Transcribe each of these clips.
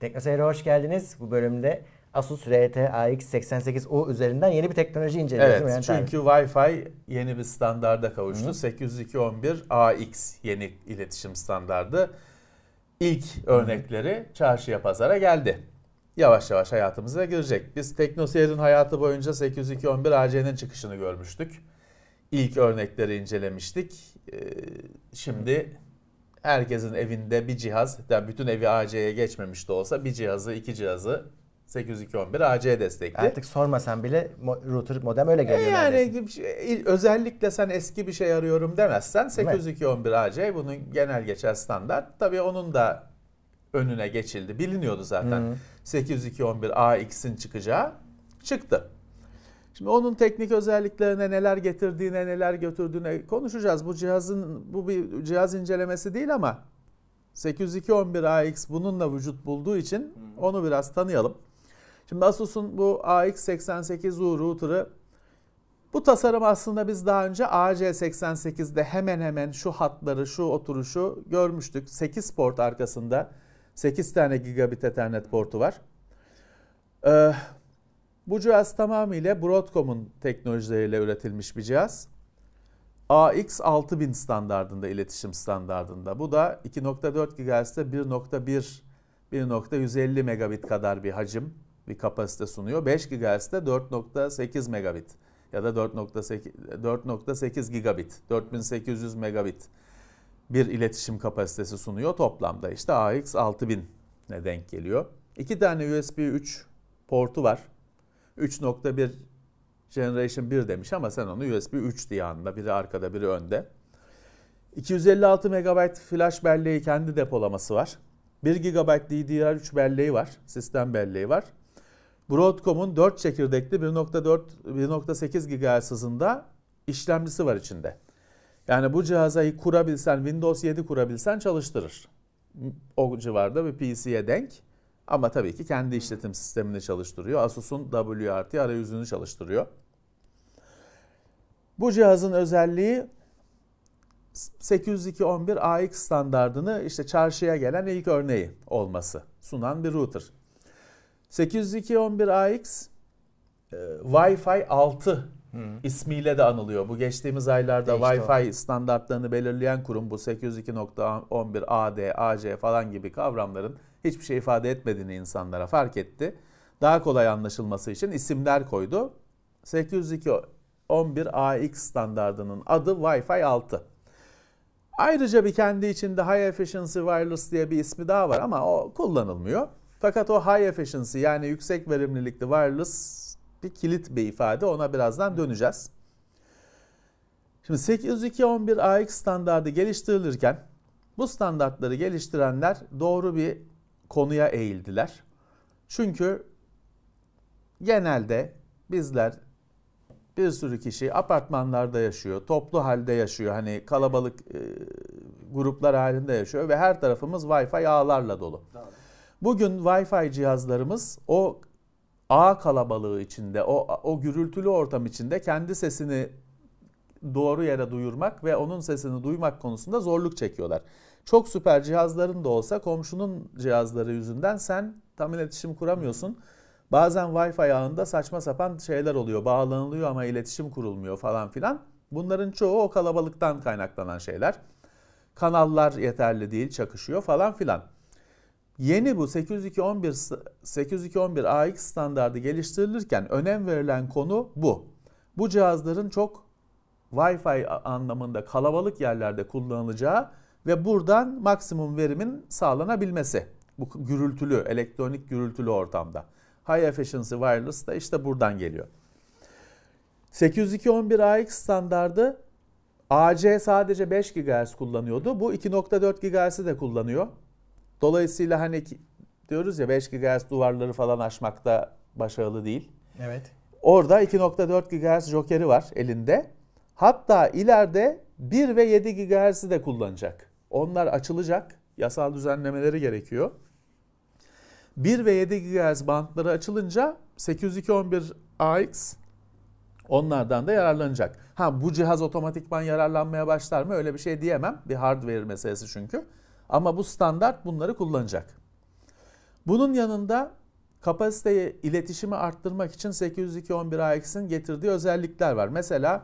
Teknoseyir'e hoş geldiniz. Bu bölümde Asus RT AX88U üzerinden yeni bir teknoloji inceleyeceğiz. Evet yani çünkü Wi-Fi yeni bir standarda kavuştu. 802.11ax yeni iletişim standardı. İlk örnekleri Hı-hı. çarşıya pazara geldi. Yavaş yavaş hayatımıza girecek. Biz Teknoseyir'in hayatı boyunca 802.11 AC'nin çıkışını görmüştük. İlk örnekleri incelemiştik. Ee, şimdi herkesin evinde bir cihaz, yani bütün evi AC'ye geçmemiş de olsa bir cihazı, iki cihazı 8211 AC destekli. Artık sormasan bile router modem öyle geliyor. E yani şey, özellikle sen eski bir şey arıyorum demezsen 8211 AC bunun genel geçer standart. Tabii onun da önüne geçildi. Biliniyordu zaten. Hmm. 802.11 AX'in çıkacağı çıktı. Şimdi onun teknik özelliklerine neler getirdiğine neler götürdüğüne konuşacağız. Bu cihazın bu bir cihaz incelemesi değil ama 802.11 AX bununla vücut bulduğu için onu biraz tanıyalım. Şimdi Asus'un bu AX88U router'ı bu tasarım aslında biz daha önce AC88'de hemen hemen şu hatları, şu oturuşu görmüştük. 8 port arkasında 8 tane gigabit ethernet portu var. Ee, bu cihaz tamamıyla Broadcom'un teknolojileriyle üretilmiş bir cihaz. AX6000 standardında, iletişim standardında. Bu da 2.4 GHz'de 1.1, 1.150 megabit kadar bir hacim, bir kapasite sunuyor. 5 GHz'de 4.8 megabit ya da 4.8 gigabit, 4800 megabit bir iletişim kapasitesi sunuyor. Toplamda işte AX6000'e denk geliyor. İki tane USB 3 portu var. 3.1 Generation 1 demiş ama sen onu USB 3 diye anla. Biri arkada biri önde. 256 MB flash belleği kendi depolaması var. 1 GB DDR3 belleği var. Sistem belleği var. Broadcom'un 4 çekirdekli 1.4 1.8 GHz hızında işlemcisi var içinde. Yani bu cihazayı kurabilsen, Windows 7 kurabilsen çalıştırır. O civarda bir PC'ye denk. Ama tabii ki kendi işletim sistemini çalıştırıyor. Asus'un WRT arayüzünü çalıştırıyor. Bu cihazın özelliği 802.11 AX standardını işte çarşıya gelen ilk örneği olması sunan bir router. 802.11 AX e, Wi-Fi 6 Hı. ismiyle de anılıyor. Bu geçtiğimiz aylarda Değişti Wi-Fi o. standartlarını belirleyen kurum bu 802.11 AD, AC falan gibi kavramların hiçbir şey ifade etmediğini insanlara fark etti. Daha kolay anlaşılması için isimler koydu. 802 11 AX standardının adı Wi-Fi 6. Ayrıca bir kendi içinde High Efficiency Wireless diye bir ismi daha var ama o kullanılmıyor. Fakat o High Efficiency yani yüksek verimlilikli wireless bir kilit bir ifade ona birazdan döneceğiz. Şimdi 802.11ax standardı geliştirilirken bu standartları geliştirenler doğru bir konuya eğildiler. Çünkü genelde bizler bir sürü kişi apartmanlarda yaşıyor, toplu halde yaşıyor. Hani kalabalık e, gruplar halinde yaşıyor ve her tarafımız Wi-Fi ağlarla dolu. Bugün Wi-Fi cihazlarımız o ağ kalabalığı içinde, o, o gürültülü ortam içinde kendi sesini doğru yere duyurmak ve onun sesini duymak konusunda zorluk çekiyorlar. Çok süper cihazların da olsa komşunun cihazları yüzünden sen tam iletişim kuramıyorsun. Bazen Wi-Fi ağında saçma sapan şeyler oluyor. Bağlanılıyor ama iletişim kurulmuyor falan filan. Bunların çoğu o kalabalıktan kaynaklanan şeyler. Kanallar yeterli değil, çakışıyor falan filan. Yeni bu 802.11 AX standardı geliştirilirken önem verilen konu bu. Bu cihazların çok Wi-Fi anlamında kalabalık yerlerde kullanılacağı ve buradan maksimum verimin sağlanabilmesi. Bu gürültülü, elektronik gürültülü ortamda. High Efficiency Wireless da işte buradan geliyor. 802.11ax standardı AC sadece 5 GHz kullanıyordu. Bu 2.4 GHz'i de kullanıyor. Dolayısıyla hani diyoruz ya 5 GHz duvarları falan aşmakta başarılı değil. Evet. Orada 2.4 GHz jokeri var elinde. Hatta ileride 1 ve 7 GHz'i de kullanacak. Onlar açılacak. Yasal düzenlemeleri gerekiyor. 1 ve 7 GHz bandları açılınca 802.11 AX onlardan da yararlanacak. Ha bu cihaz otomatikman yararlanmaya başlar mı öyle bir şey diyemem. Bir hardware meselesi çünkü. Ama bu standart bunları kullanacak. Bunun yanında kapasiteyi iletişimi arttırmak için 802.11 AX'in getirdiği özellikler var. Mesela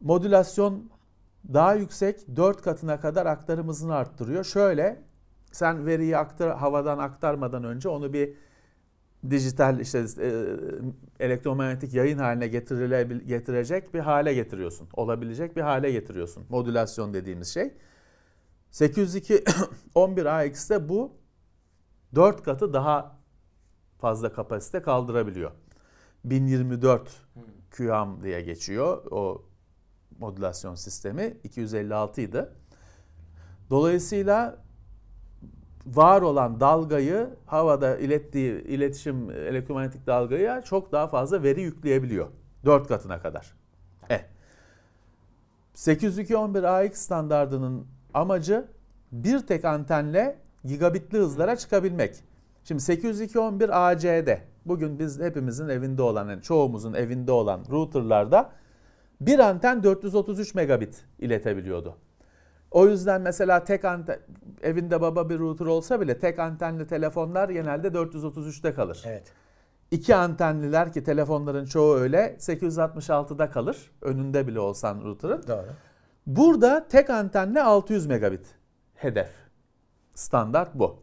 modülasyon daha yüksek 4 katına kadar aktarımızını arttırıyor. Şöyle sen veriyi aktar, havadan aktarmadan önce onu bir dijital işte e, elektromanyetik yayın haline getirecek bir hale getiriyorsun. Olabilecek bir hale getiriyorsun. Modülasyon dediğimiz şey. 802 11 AX'te bu 4 katı daha fazla kapasite kaldırabiliyor. 1024 hmm. QAM diye geçiyor o modülasyon sistemi 256 idi. Dolayısıyla var olan dalgayı havada ilettiği iletişim elektromanyetik dalgaya çok daha fazla veri yükleyebiliyor. 4 katına kadar. E. 802.11 AX standardının amacı bir tek antenle gigabitli hızlara çıkabilmek. Şimdi 802.11 AC'de bugün biz hepimizin evinde olan yani çoğumuzun evinde olan routerlarda bir anten 433 megabit iletebiliyordu. O yüzden mesela tek anten, evinde baba bir router olsa bile tek antenli telefonlar genelde 433'te kalır. Evet. İki antenliler ki telefonların çoğu öyle 866'da kalır. Önünde bile olsan router'ın. Doğru. Burada tek antenle 600 megabit hedef. Standart bu.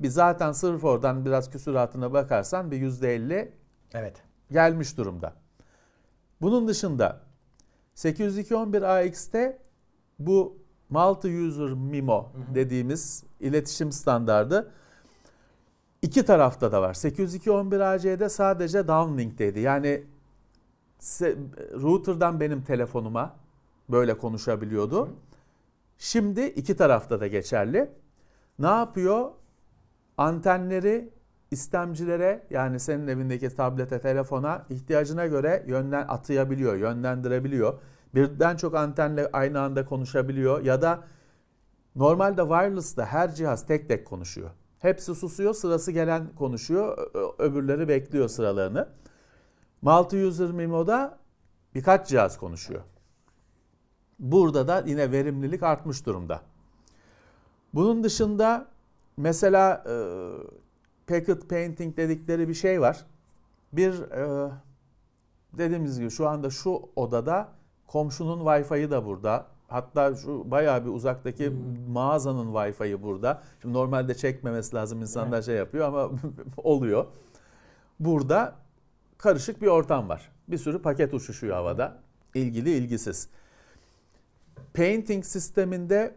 Bir zaten sırf oradan biraz küsuratına bakarsan bir %50 evet. gelmiş durumda. Bunun dışında 802.11ax'te bu multi-user MIMO dediğimiz iletişim standardı iki tarafta da var. 802.11ac'de sadece downlink dedi. Yani router'dan benim telefonuma böyle konuşabiliyordu. Şimdi iki tarafta da geçerli. Ne yapıyor? Antenleri istemcilere yani senin evindeki tablete, telefona ihtiyacına göre yönden atayabiliyor, yönlendirebiliyor. Birden çok antenle aynı anda konuşabiliyor ya da normalde wireless'ta her cihaz tek tek konuşuyor. Hepsi susuyor, sırası gelen konuşuyor, öbürleri bekliyor sıralarını. Multi-user MIMO'da birkaç cihaz konuşuyor. Burada da yine verimlilik artmış durumda. Bunun dışında mesela packet painting dedikleri bir şey var. Bir e, dediğimiz gibi şu anda şu odada komşunun Wi-Fi'yi da burada. Hatta şu bayağı bir uzaktaki hmm. mağazanın Wi-Fi'yi burada. Şimdi normalde çekmemesi lazım insanlar evet. şey yapıyor ama oluyor. Burada karışık bir ortam var. Bir sürü paket uçuşuyor havada. İlgili ilgisiz. Painting sisteminde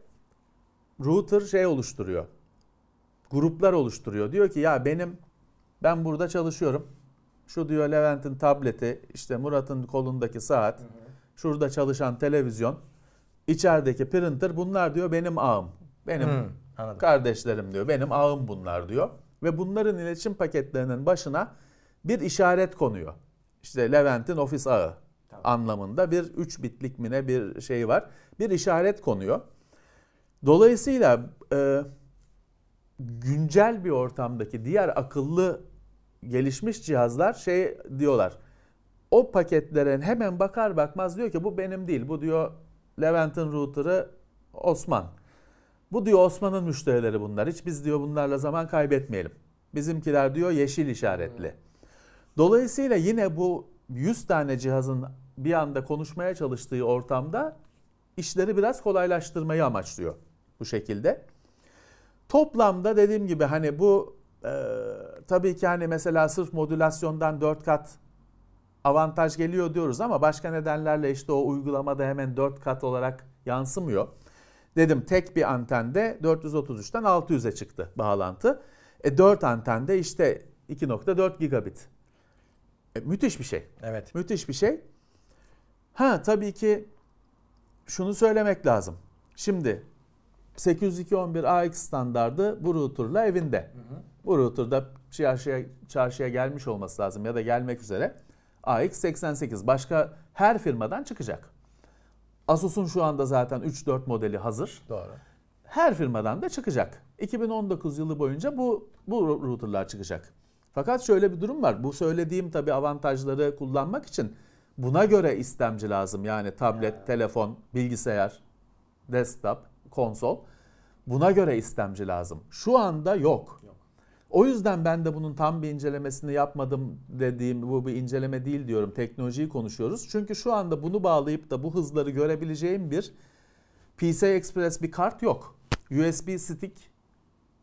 router şey oluşturuyor gruplar oluşturuyor. Diyor ki ya benim ben burada çalışıyorum. Şu diyor Levent'in tableti, işte Murat'ın kolundaki saat, şurada çalışan televizyon, içerideki printer bunlar diyor benim ağım. Benim hı, kardeşlerim diyor. Benim ağım bunlar diyor. Ve bunların iletişim paketlerinin başına bir işaret konuyor. İşte Levent'in ofis ağı tamam. anlamında bir 3 bitlik mine bir şey var. Bir işaret konuyor. Dolayısıyla e, güncel bir ortamdaki diğer akıllı gelişmiş cihazlar şey diyorlar. O paketlere hemen bakar bakmaz diyor ki bu benim değil. Bu diyor Levent'in router'ı Osman. Bu diyor Osman'ın müşterileri bunlar. Hiç biz diyor bunlarla zaman kaybetmeyelim. Bizimkiler diyor yeşil işaretli. Dolayısıyla yine bu 100 tane cihazın bir anda konuşmaya çalıştığı ortamda işleri biraz kolaylaştırmayı amaçlıyor bu şekilde. Toplamda dediğim gibi hani bu e, tabii ki hani mesela sırf modülasyondan 4 kat avantaj geliyor diyoruz ama başka nedenlerle işte o uygulamada hemen 4 kat olarak yansımıyor. Dedim tek bir antende 433'ten 600'e çıktı bağlantı. E 4 antende işte 2.4 gigabit. E, müthiş bir şey. Evet. Müthiş bir şey. Ha tabii ki şunu söylemek lazım. Şimdi 802.11 AX standardı bu router'la evinde. Hı hı. Bu router'da çarşıya, çarşıya gelmiş olması lazım ya da gelmek üzere. AX88 başka her firmadan çıkacak. Asus'un şu anda zaten 3-4 modeli hazır. Doğru. Her firmadan da çıkacak. 2019 yılı boyunca bu bu router'lar çıkacak. Fakat şöyle bir durum var. Bu söylediğim tabi avantajları kullanmak için buna göre istemci lazım. Yani tablet, ya. telefon, bilgisayar, desktop konsol. Buna göre istemci lazım. Şu anda yok. O yüzden ben de bunun tam bir incelemesini yapmadım dediğim bu bir inceleme değil diyorum. Teknolojiyi konuşuyoruz. Çünkü şu anda bunu bağlayıp da bu hızları görebileceğim bir PCI Express bir kart yok. USB stick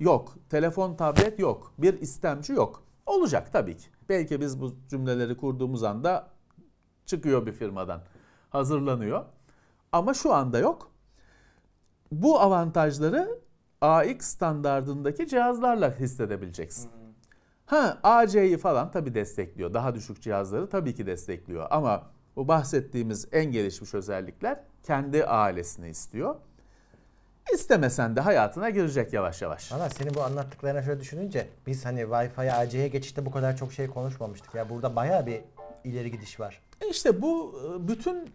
yok. Telefon, tablet yok. Bir istemci yok. Olacak tabii ki. Belki biz bu cümleleri kurduğumuz anda çıkıyor bir firmadan. Hazırlanıyor. Ama şu anda yok bu avantajları AX standardındaki cihazlarla hissedebileceksin. Hmm. Ha AC'yi falan tabi destekliyor. Daha düşük cihazları tabii ki destekliyor. Ama bu bahsettiğimiz en gelişmiş özellikler kendi ailesini istiyor. İstemesen de hayatına girecek yavaş yavaş. Valla senin bu anlattıklarına şöyle düşününce biz hani Wi-Fi AC'ye geçişte bu kadar çok şey konuşmamıştık. Ya burada baya bir ileri gidiş var. E işte bu e, bütün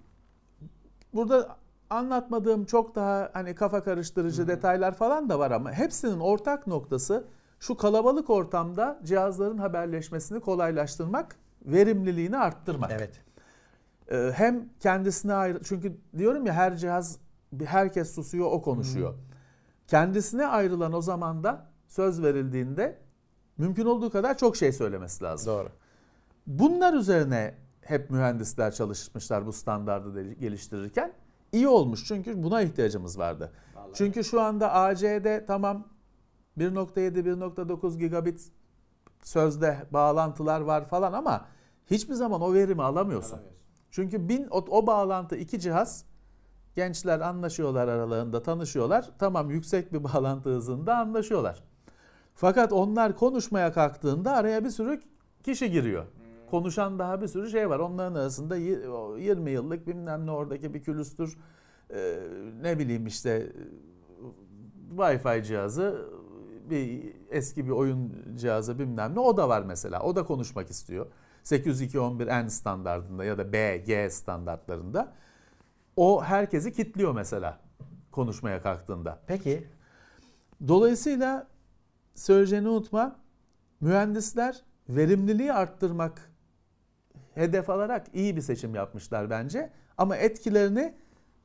burada Anlatmadığım çok daha hani kafa karıştırıcı hı detaylar falan da var ama hepsinin ortak noktası şu kalabalık ortamda cihazların haberleşmesini kolaylaştırmak, verimliliğini arttırmak. Evet. Ee, hem kendisine ayrı çünkü diyorum ya her cihaz herkes susuyor o konuşuyor. hı Kendisine ayrılan o zaman da söz verildiğinde mümkün olduğu kadar çok şey söylemesi lazım. Doğru. Bunlar üzerine hep mühendisler çalışmışlar bu standardı geliştirirken iyi olmuş çünkü buna ihtiyacımız vardı. Vallahi. Çünkü şu anda AC'de tamam 1.7-1.9 gigabit sözde bağlantılar var falan ama hiçbir zaman o verimi alamıyorsun. Çünkü bin o, o bağlantı iki cihaz gençler anlaşıyorlar aralarında tanışıyorlar. Tamam yüksek bir bağlantı hızında anlaşıyorlar. Fakat onlar konuşmaya kalktığında araya bir sürü kişi giriyor konuşan daha bir sürü şey var. Onların arasında 20 yıllık bilmem ne oradaki bir külüstür ee, ne bileyim işte Wi-Fi cihazı bir eski bir oyun cihazı bilmem ne o da var mesela. O da konuşmak istiyor. 802.11n standartında ya da B, G standartlarında. O herkesi kitliyor mesela konuşmaya kalktığında. Peki. Dolayısıyla söyleyeceğini unutma. Mühendisler verimliliği arttırmak hedef alarak iyi bir seçim yapmışlar bence. Ama etkilerini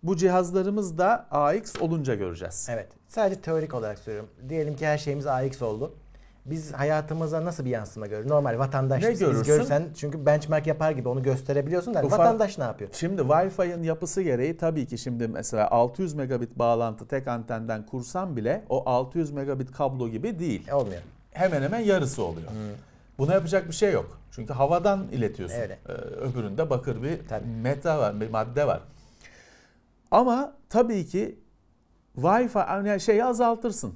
bu cihazlarımız da AX olunca göreceğiz. Evet. Sadece teorik olarak söylüyorum. Diyelim ki her şeyimiz AX oldu. Biz hayatımıza nasıl bir yansıma görür? Normal vatandaş ne görürsün? görsen çünkü benchmark yapar gibi onu gösterebiliyorsun da Ufak, vatandaş ne yapıyor? Şimdi Wi-Fi'nin yapısı gereği tabii ki şimdi mesela 600 megabit bağlantı tek antenden kursam bile o 600 megabit kablo gibi değil. E, olmuyor. Hemen hemen yarısı oluyor. Hmm. Buna yapacak bir şey yok. Çünkü havadan iletiyorsun. Öyle. Ee, öbüründe bakır bir Tabii. meta var, bir madde var. Ama tabii ki Wi-Fi yani şeyi azaltırsın.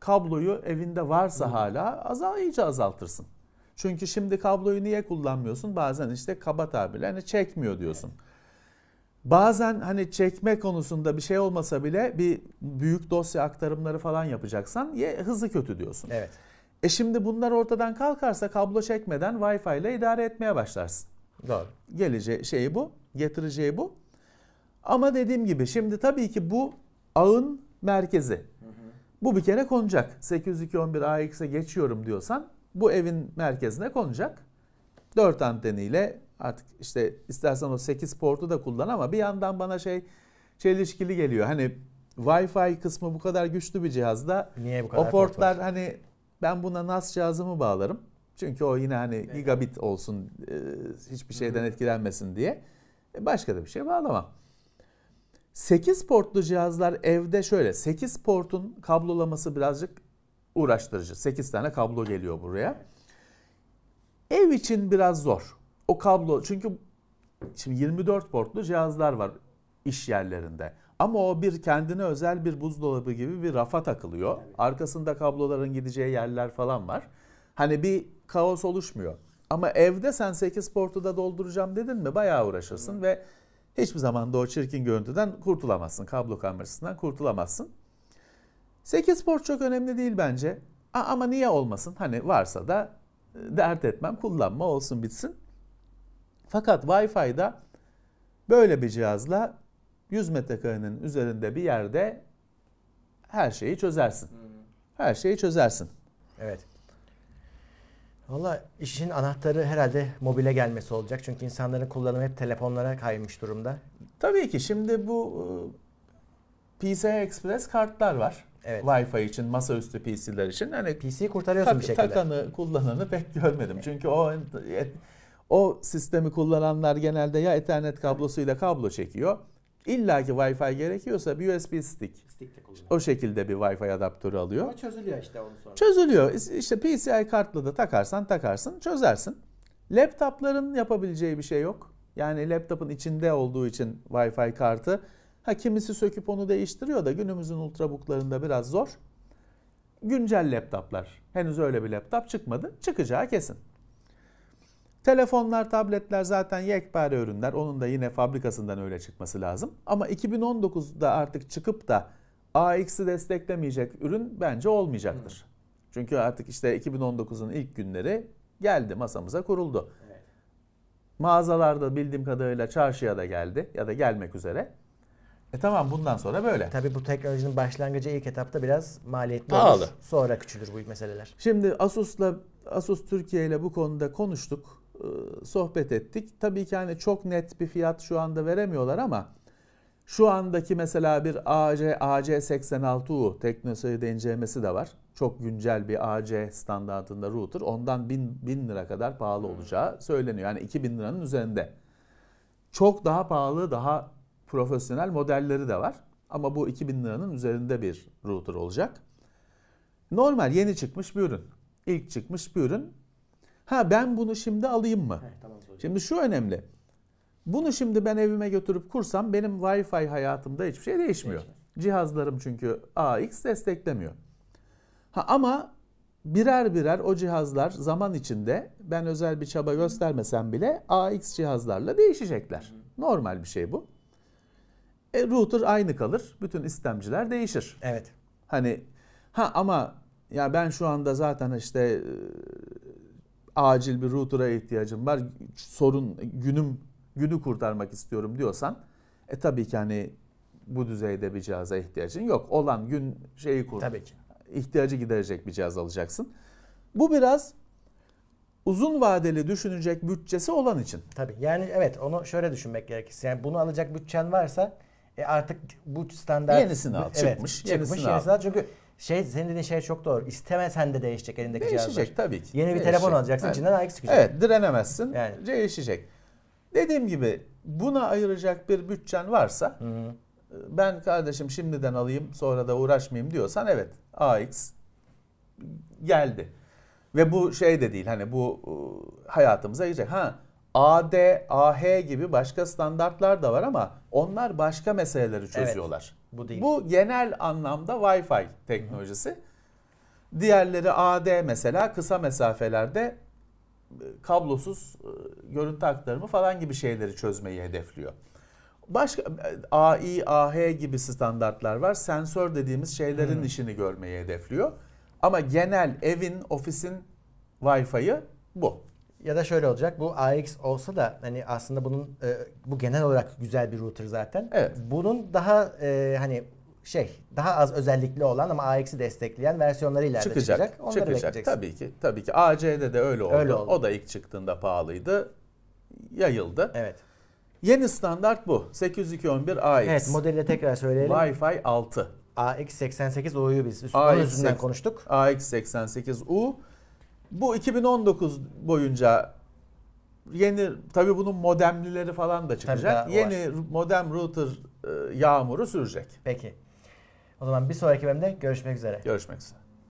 Kabloyu evinde varsa Hı. hala azal, iyice azaltırsın. Çünkü şimdi kabloyu niye kullanmıyorsun? Bazen işte kaba tabirle hani çekmiyor diyorsun. Evet. Bazen hani çekme konusunda bir şey olmasa bile bir büyük dosya aktarımları falan yapacaksan ye, hızı kötü diyorsun. Evet. E şimdi bunlar ortadan kalkarsa kablo çekmeden Wi-Fi ile idare etmeye başlarsın. Doğru. Geleceği şeyi bu, getireceği bu. Ama dediğim gibi şimdi tabii ki bu ağın merkezi. Hı hı. Bu bir kere konacak. 802.11 AX'e geçiyorum diyorsan bu evin merkezine konacak. 4 anteniyle artık işte istersen o 8 portu da kullan ama bir yandan bana şey çelişkili geliyor. Hani Wi-Fi kısmı bu kadar güçlü bir cihazda Niye bu kadar o portlar port hani ben buna NAS cihazımı bağlarım. Çünkü o yine hani gigabit olsun e, hiçbir şeyden etkilenmesin diye. E, başka da bir şey bağlamam. 8 portlu cihazlar evde şöyle 8 portun kablolaması birazcık uğraştırıcı. 8 tane kablo geliyor buraya. Ev için biraz zor. O kablo çünkü şimdi 24 portlu cihazlar var iş yerlerinde. Ama o bir kendine özel bir buzdolabı gibi bir rafa takılıyor. Arkasında kabloların gideceği yerler falan var. Hani bir kaos oluşmuyor. Ama evde sen 8 portuda dolduracağım dedin mi bayağı uğraşırsın hmm. ve hiçbir zaman da o çirkin görüntüden kurtulamazsın. Kablo kamerasından kurtulamazsın. 8 port çok önemli değil bence. A, ama niye olmasın? Hani varsa da e, dert etmem kullanma olsun bitsin. Fakat Wi-Fi'da böyle bir cihazla 100 metrekarenin üzerinde bir yerde her şeyi çözersin. Her şeyi çözersin. Evet. Valla işin anahtarı herhalde mobile gelmesi olacak. Çünkü insanların kullanımı hep telefonlara kaymış durumda. Tabii ki şimdi bu ıı, PCI Express kartlar var. Evet. Wi-Fi için, masaüstü PC'ler için. Hani PC'yi kurtarıyorsun tak, bir şekilde. Takanı, kullananı pek görmedim. Çünkü o o sistemi kullananlar genelde ya Ethernet kablosuyla kablo çekiyor İlla ki Wi-Fi gerekiyorsa bir USB stick. o şekilde bir Wi-Fi adaptörü alıyor. Ama çözülüyor işte onu sonra. Çözülüyor. İşte PCI kartla da takarsan takarsın çözersin. Laptopların yapabileceği bir şey yok. Yani laptopun içinde olduğu için Wi-Fi kartı. Ha kimisi söküp onu değiştiriyor da günümüzün ultrabooklarında biraz zor. Güncel laptoplar. Henüz öyle bir laptop çıkmadı. Çıkacağı kesin. Telefonlar, tabletler zaten yekpare ürünler. Onun da yine fabrikasından öyle çıkması lazım. Ama 2019'da artık çıkıp da AX'i desteklemeyecek ürün bence olmayacaktır. Hı. Çünkü artık işte 2019'un ilk günleri geldi masamıza kuruldu. Mağazalarda bildiğim kadarıyla çarşıya da geldi ya da gelmek üzere. E tamam bundan sonra böyle. Tabi bu teknolojinin başlangıcı ilk etapta biraz maliyetli olur. Sonra küçülür bu meseleler. Şimdi Asus'la Asus Türkiye ile bu konuda konuştuk. E, sohbet ettik. Tabii ki hani çok net bir fiyat şu anda veremiyorlar ama şu andaki mesela bir AC, AC86U teknosoid incelemesi de var. Çok güncel bir AC standartında router. Ondan 1000, 1000 lira kadar pahalı hmm. olacağı söyleniyor. Yani 2000 liranın üzerinde. Çok daha pahalı, daha profesyonel modelleri de var. Ama bu 2000 liranın üzerinde bir router olacak. Normal yeni çıkmış bir ürün. İlk çıkmış bir ürün Ha ben bunu şimdi alayım mı? Heh, tamam, şimdi şu önemli. Bunu şimdi ben evime götürüp kursam benim Wi-Fi hayatımda hiçbir şey değişmiyor. Değişmez. Cihazlarım çünkü AX desteklemiyor. Ha ama birer birer o cihazlar zaman içinde ben özel bir çaba göstermesem bile AX cihazlarla değişecekler. Hı. Normal bir şey bu. E, router aynı kalır. Bütün istemciler değişir. Evet. Hani ha ama ya ben şu anda zaten işte acil bir router'a ihtiyacım var. Sorun günüm günü kurtarmak istiyorum diyorsan e tabii ki hani bu düzeyde bir cihaza ihtiyacın yok. Olan gün şeyi kur. Tabii ki. İhtiyacı giderecek bir cihaz alacaksın. Bu biraz uzun vadeli düşünecek bütçesi olan için. Tabii yani evet onu şöyle düşünmek gerekirse. Yani bunu alacak bütçen varsa e artık bu standart yenisini al evet, çıkmış. Yenisini çıkmış yenisini al. al. Çünkü şey senin dediğin şey çok doğru. İstemesen de değişecek elindeki değişecek, cihazlar. Değişecek tabii ki. Yeni değişecek. bir telefon alacaksın yani, içinden iPhone çıkacak. Evet direnemezsin. Yani. Değişecek. Dediğim gibi buna ayıracak bir bütçen varsa hı hı. ben kardeşim şimdiden alayım sonra da uğraşmayayım diyorsan evet AX geldi. Ve bu şey de değil hani bu ıı, hayatımıza girecek. Ha AD, AH gibi başka standartlar da var ama onlar başka meseleleri çözüyorlar. Evet. Bu değil. Bu genel anlamda Wi-Fi teknolojisi. Hı-hı. Diğerleri AD mesela kısa mesafelerde e, kablosuz e, görüntü aktarımı falan gibi şeyleri çözmeyi hedefliyor. Başka e, AI, AH gibi standartlar var. Sensör dediğimiz şeylerin hmm. işini görmeyi hedefliyor. Ama genel evin, ofisin Wi-Fi'yi bu ya da şöyle olacak. Bu AX olsa da hani aslında bunun e, bu genel olarak güzel bir router zaten. Evet. Bunun daha e, hani şey daha az özellikli olan ama AX'i destekleyen versiyonları ileride çıkacak. çıkacak. Onları çıkacak. bekleyeceksin. Tabii ki. Tabii ki. AC'de de öyle oldu. öyle oldu. O da ilk çıktığında pahalıydı. Yayıldı. Evet. Yeni standart bu. 802.11 AX. Evet modeli tekrar söyleyelim. Wi-Fi 6. AX88U'yu biz üstünden konuştuk. AX88U bu 2019 boyunca yeni tabii bunun modemlileri falan da çıkacak. Tabii yeni var. modem router e, yağmuru sürecek. Peki. O zaman bir sonraki bölümde görüşmek üzere. Görüşmek üzere.